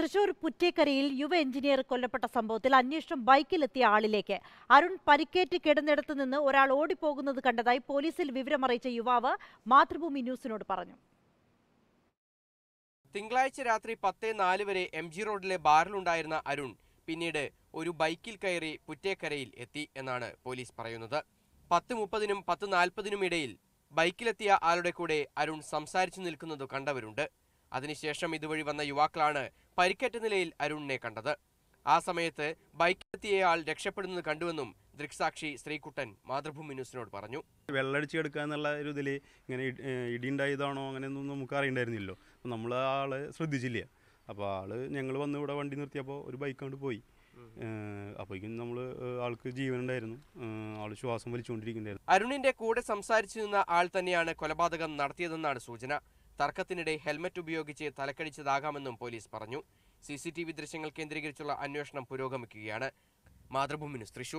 തൃശൂർ പുറ്റേക്കരയിൽ യുവ എഞ്ചിനീയർ കൊല്ലപ്പെട്ട സംഭവത്തിൽ അന്വേഷണം ബൈക്കിലെത്തിയ ആളിലേക്ക് അരുൺ പരിക്കേറ്റ് കിടന്നിടത്ത് നിന്ന് ഒരാൾ ഓടിപ്പോകുന്നത് കണ്ടതായി പോലീസിൽ വിവരമറിയിച്ച യുവാവ് മാതൃഭൂമി ന്യൂസിനോട് പറഞ്ഞു തിങ്കളാഴ്ച രാത്രി പത്തേ നാല് വരെ എം ജി റോഡിലെ ബാറിലുണ്ടായിരുന്ന അരുൺ പിന്നീട് ഒരു ബൈക്കിൽ കയറി പുറ്റേക്കരയിൽ എത്തി എന്നാണ് പോലീസ് പറയുന്നത് പത്ത് മുപ്പതിനും പത്ത് നാൽപ്പതിനും ഇടയിൽ ബൈക്കിലെത്തിയ ആളുടെ കൂടെ അരുൺ സംസാരിച്ചു നിൽക്കുന്നത് കണ്ടവരുണ്ട് അതിനുശേഷം ഇതുവഴി വന്ന യുവാക്കളാണ് പരിക്കേറ്റ നിലയിൽ അരുണിനെ കണ്ടത് ആ സമയത്ത് ബൈക്കിലെത്തിയയാൾ രക്ഷപ്പെടുന്നത് കണ്ടുവെന്നും ദൃക്സാക്ഷി ശ്രീകുട്ടൻ മാതൃഭൂമി ന്യൂസിനോട് പറഞ്ഞു വെള്ളടിച്ച് എടുക്കുക എന്നുള്ള ഒരു ഇതിൽ ഇങ്ങനെ ഇടിയുണ്ടായതാണോ അങ്ങനെയൊന്നും നമുക്ക് അറിയണ്ടായിരുന്നില്ലോ അപ്പം നമ്മൾ ആൾ ശ്രദ്ധിച്ചില്ല അപ്പോൾ ആൾ ഞങ്ങൾ വന്ന് ഇവിടെ വണ്ടി നിർത്തിയപ്പോൾ ഒരു ബൈക്ക് കൊണ്ട് പോയി അപ്പോഴേക്കും നമ്മൾ ആൾക്ക് ജീവനുണ്ടായിരുന്നു ആൾ ശ്വാസം വലിച്ചുകൊണ്ടിരിക്കുന്നുണ്ടായിരുന്നു അരുണിന്റെ കൂടെ സംസാരിച്ചു നിന്ന ആൾ തന്നെയാണ് കൊലപാതകം നടത്തിയതെന്നാണ് സൂചന തർക്കത്തിനിടെ ഹെൽമറ്റ് ഉപയോഗിച്ച് തലക്കടിച്ചതാകാമെന്നും പോലീസ് പറഞ്ഞു സി ദൃശ്യങ്ങൾ കേന്ദ്രീകരിച്ചുള്ള അന്വേഷണം പുരോഗമിക്കുകയാണ് മാതൃഭൂമി ന്യൂസ് തൃശൂർ